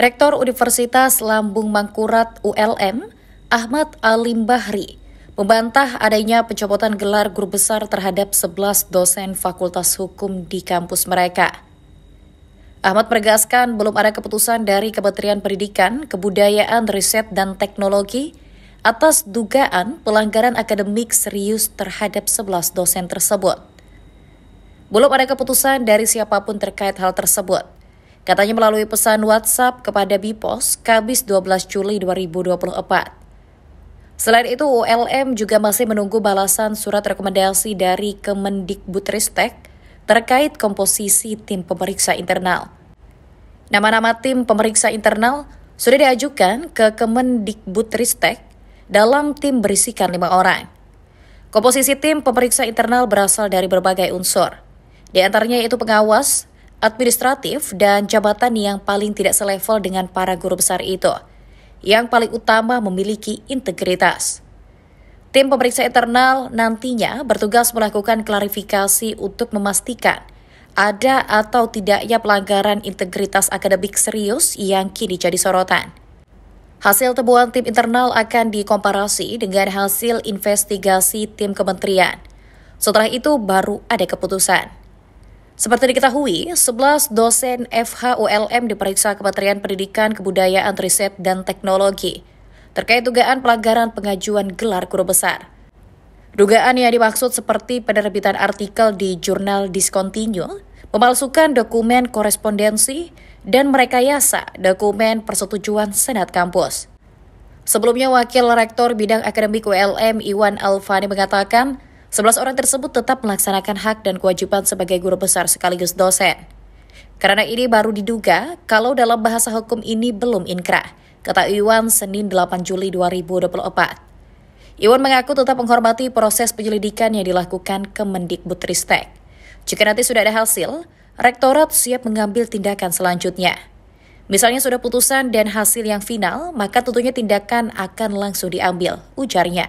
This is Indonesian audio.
Rektor Universitas Lambung Mangkurat ULM, Ahmad Alim Bahri, membantah adanya pencopotan gelar guru besar terhadap 11 dosen Fakultas Hukum di kampus mereka. Ahmad menegaskan belum ada keputusan dari Kementerian Pendidikan, Kebudayaan, Riset, dan Teknologi atas dugaan pelanggaran akademik serius terhadap 11 dosen tersebut. Belum ada keputusan dari siapapun terkait hal tersebut. Katanya melalui pesan WhatsApp kepada Bipos, Kabis 12 Juli 2024. Selain itu, ULM juga masih menunggu balasan surat rekomendasi dari Kemendikbudristek terkait komposisi tim pemeriksa internal. Nama-nama tim pemeriksa internal sudah diajukan ke Kemendikbudristek dalam tim berisikan lima orang. Komposisi tim pemeriksa internal berasal dari berbagai unsur, di antaranya yaitu pengawas, administratif, dan jabatan yang paling tidak selevel dengan para guru besar itu. Yang paling utama memiliki integritas. Tim pemeriksa internal nantinya bertugas melakukan klarifikasi untuk memastikan ada atau tidaknya pelanggaran integritas akademik serius yang kini jadi sorotan. Hasil temuan tim internal akan dikomparasi dengan hasil investigasi tim kementerian. Setelah itu baru ada keputusan. Seperti diketahui, 11 dosen FHULM diperiksa Kementerian Pendidikan, Kebudayaan, Riset, dan Teknologi terkait dugaan pelanggaran pengajuan gelar guru besar. Dugaan yang dimaksud seperti penerbitan artikel di jurnal Discontinue, memalsukan dokumen korespondensi, dan merekayasa dokumen persetujuan senat kampus. Sebelumnya, Wakil Rektor Bidang Akademik ULM Iwan Alfani mengatakan, Sebelas orang tersebut tetap melaksanakan hak dan kewajiban sebagai guru besar sekaligus dosen. Karena ini baru diduga kalau dalam bahasa hukum ini belum inkrah, kata Iwan Senin 8 Juli 2024. Iwan mengaku tetap menghormati proses penyelidikan yang dilakukan Kemendikbudristek. Jika nanti sudah ada hasil, Rektorat siap mengambil tindakan selanjutnya. Misalnya sudah putusan dan hasil yang final, maka tentunya tindakan akan langsung diambil, ujarnya.